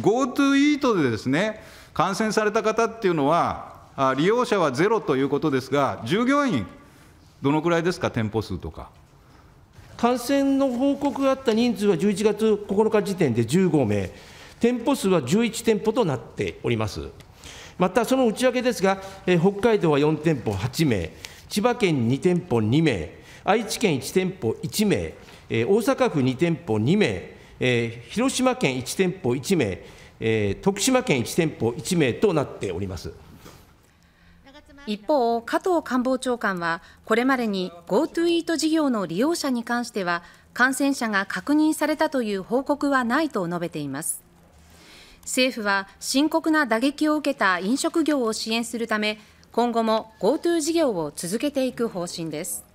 GoTo イートでですね、感染された方っていうのは、利用者はゼロということですが、従業員、どのくらいですか、店舗数とか。感染の報告があった人数は11月9日時点で15名、店舗数は11店舗となっております。またその内訳ですが、え北海道は4店舗8名、千葉県2店舗2名、愛知県1店舗1名、え大阪府2店舗2名、えー、広島県1店舗1名、えー、徳島県1店舗1名となっております。一方、加藤官房長官は、これまでに GoTo イート事業の利用者に関しては、感染者が確認されたという報告はないと述べています。政府は深刻な打撃を受けた飲食業を支援するため、今後も GoTo 事業を続けていく方針です。